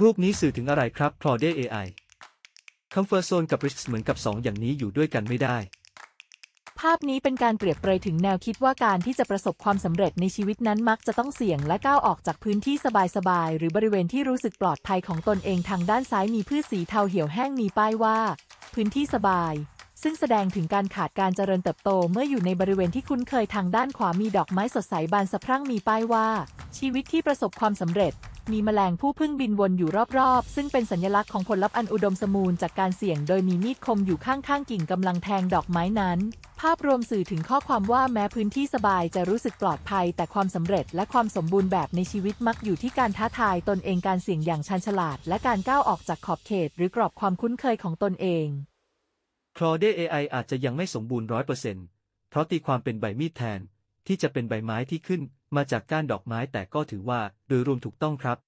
รูปนี้สื่อถึงอะไรครับ c l a u d อ AI คอมฟอร์ z โซนกับ Risk เหมือนกับ 2 อย่างนี้อยู่ด้วยกันไม่ได้ ภาพนี้เป็นการเปรียบเปรยถึงแนวคิดว่าการที่จะประสบความสำเร็จในชีวิตนั้นมักจะต้องเสี่ยงและก้าวออกจากพื้นที่สบายๆ หรือบริเวณที่รู้สึกปลอดภัยของตนเองทางด้านซ้ายมีพืชสีเทาเหี่ยวแห้งมีป้ายว่า พื้นที่สบาย ซึ่งแสดงถึงการขาดการเจริญเติบโต เมื่ออยู่ในบริเวณที่คุ้นเคยทางด้านขวามีดอกไม้สดใสบานสะพรั่งมีป้ายว่า ชีวิตที่ประสบความสำเร็จมีแมลงผู้พึ่งบินวนอยู่รอบๆ ซึ่งเป็นสัญลักษณ์ของผลลัพธ์อันอุดมสมบูรณ์จากการเสี่ยง โดยมีมีดคมอยู่ข้าง ๆ กิ่งกำลังแทงดอกไม้นั้น ภาพรวมสื่อถึงข้อความว่าแม้พื้นที่สบายจะรู้สึกปลอดภัย แต่ความสำเร็จและความสมบูรณ์แบบในชีวิตมักอยู่ที่การท้าทายตนเองการเสี่ยงอย่างชันฉลาดและการก้าวออกจากขอบเขตหรือกรอบความคุ้นเคยของตนเองคลอเด AI อาจจะยังไม่สมบูรณ์ร้อยเปอร์เซ็นต์เพราะตีความเป็นใบมีดแทนที่จะเป็นใบไม้ที่ขึ้นมาจากก้านดอกไม้แต่ก็ถือว่าโดยรวมถูกต้องครับ